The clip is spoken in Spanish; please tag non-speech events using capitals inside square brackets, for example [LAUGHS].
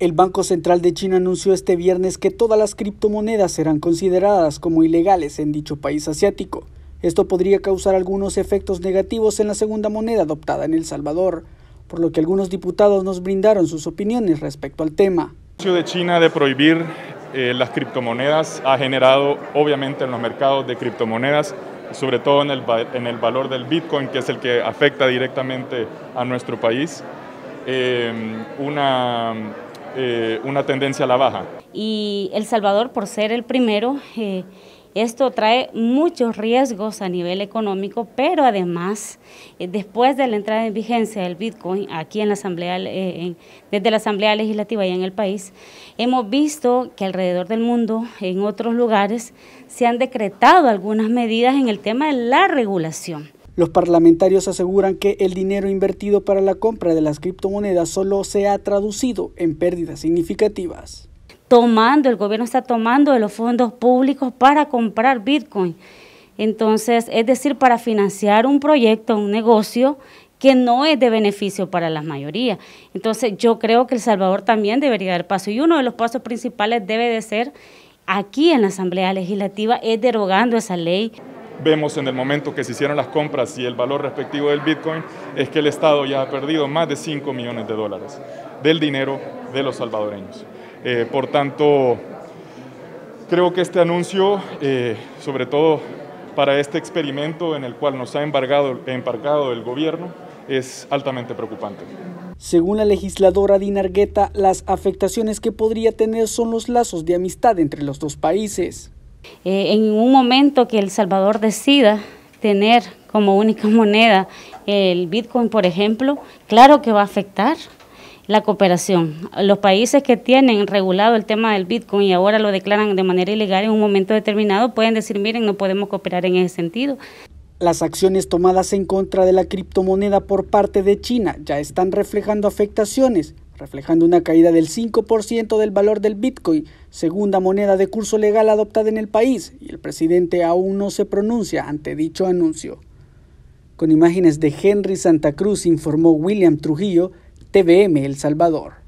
El Banco Central de China anunció este viernes que todas las criptomonedas serán consideradas como ilegales en dicho país asiático. Esto podría causar algunos efectos negativos en la segunda moneda adoptada en El Salvador, por lo que algunos diputados nos brindaron sus opiniones respecto al tema. El anuncio de China de prohibir eh, las criptomonedas ha generado, obviamente, en los mercados de criptomonedas, sobre todo en el, en el valor del Bitcoin, que es el que afecta directamente a nuestro país, eh, una eh, una tendencia a la baja. Y El Salvador, por ser el primero, eh, esto trae muchos riesgos a nivel económico, pero además, eh, después de la entrada en vigencia del Bitcoin aquí en la Asamblea, desde la Asamblea Legislativa y en el país, hemos visto que alrededor del mundo, en otros lugares, se han decretado algunas medidas en el tema de la regulación. Los parlamentarios aseguran que el dinero invertido para la compra de las criptomonedas solo se ha traducido en pérdidas significativas. Tomando, el gobierno está tomando de los fondos públicos para comprar Bitcoin. Entonces, es decir, para financiar un proyecto, un negocio que no es de beneficio para la mayoría. Entonces, yo creo que El Salvador también debería dar paso y uno de los pasos principales debe de ser aquí en la Asamblea Legislativa es derogando esa ley vemos en el momento que se hicieron las compras y el valor respectivo del Bitcoin, es que el Estado ya ha perdido más de 5 millones de dólares del dinero de los salvadoreños. Eh, por tanto, creo que este anuncio, eh, sobre todo para este experimento en el cual nos ha embargado, embarcado el gobierno, es altamente preocupante. Según la legisladora Dinargueta, las afectaciones que podría tener son los lazos de amistad entre los dos países. Eh, en un momento que El Salvador decida tener como única [LAUGHS] moneda el Bitcoin, por ejemplo, claro que va a afectar la cooperación. Los países que tienen regulado el tema del Bitcoin y ahora lo declaran de manera ilegal en un momento determinado pueden decir, miren, no podemos cooperar en ese sentido. Las acciones tomadas en contra de la criptomoneda por parte de China ya están reflejando afectaciones reflejando una caída del 5% del valor del Bitcoin, segunda moneda de curso legal adoptada en el país, y el presidente aún no se pronuncia ante dicho anuncio. Con imágenes de Henry Santa Cruz informó William Trujillo, TVM El Salvador.